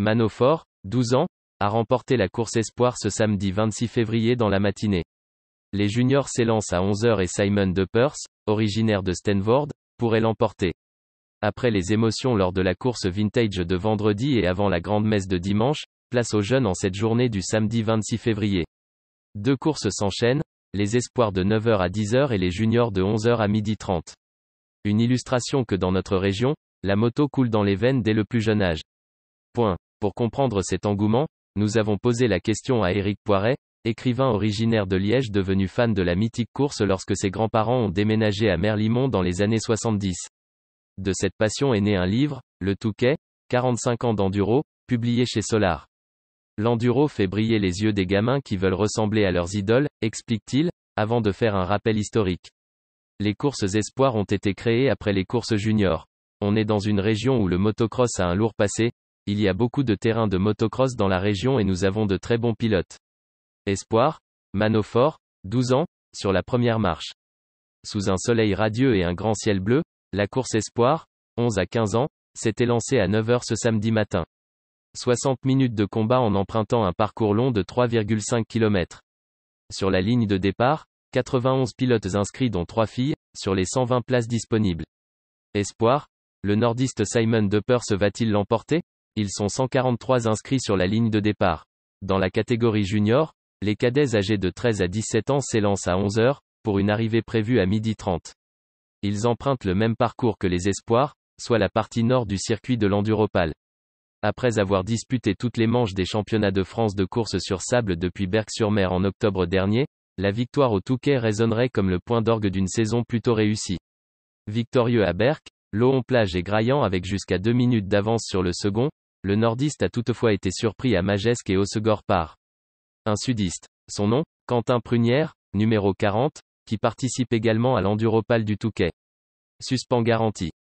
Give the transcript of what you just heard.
Manofort, 12 ans, a remporté la course espoir ce samedi 26 février dans la matinée. Les juniors s'élancent à 11h et Simon De Purse, originaire de Stanford, pourrait l'emporter. Après les émotions lors de la course vintage de vendredi et avant la grande messe de dimanche, place aux jeunes en cette journée du samedi 26 février. Deux courses s'enchaînent, les espoirs de 9h à 10h et les juniors de 11h à 12h30. Une illustration que dans notre région, la moto coule dans les veines dès le plus jeune âge. Point. Pour comprendre cet engouement, nous avons posé la question à Éric Poiret, écrivain originaire de Liège devenu fan de la mythique course lorsque ses grands-parents ont déménagé à Merlimont dans les années 70. De cette passion est né un livre, Le Touquet, 45 ans d'enduro, publié chez Solar. L'enduro fait briller les yeux des gamins qui veulent ressembler à leurs idoles, explique-t-il, avant de faire un rappel historique. Les courses espoirs ont été créées après les courses juniors. On est dans une région où le motocross a un lourd passé, il y a beaucoup de terrains de motocross dans la région et nous avons de très bons pilotes. Espoir, Manofort, 12 ans, sur la première marche. Sous un soleil radieux et un grand ciel bleu, la course Espoir, 11 à 15 ans, s'était lancée à 9h ce samedi matin. 60 minutes de combat en empruntant un parcours long de 3,5 km. Sur la ligne de départ, 91 pilotes inscrits dont 3 filles, sur les 120 places disponibles. Espoir, le nordiste Simon Dupper se va-t-il l'emporter ils sont 143 inscrits sur la ligne de départ. Dans la catégorie junior, les cadets âgés de 13 à 17 ans s'élancent à 11 h pour une arrivée prévue à 12h30. Ils empruntent le même parcours que les espoirs, soit la partie nord du circuit de l'Enduropal. Après avoir disputé toutes les manches des championnats de France de course sur sable depuis Berck-sur-Mer en octobre dernier, la victoire au Touquet résonnerait comme le point d'orgue d'une saison plutôt réussie. Victorieux à Berck, Loon Plage est Graillant avec jusqu'à 2 minutes d'avance sur le second, le nordiste a toutefois été surpris à Majesque et Osegor par un sudiste. Son nom, Quentin Prunière, numéro 40, qui participe également à l'Enduropal du Touquet. Suspens garanti.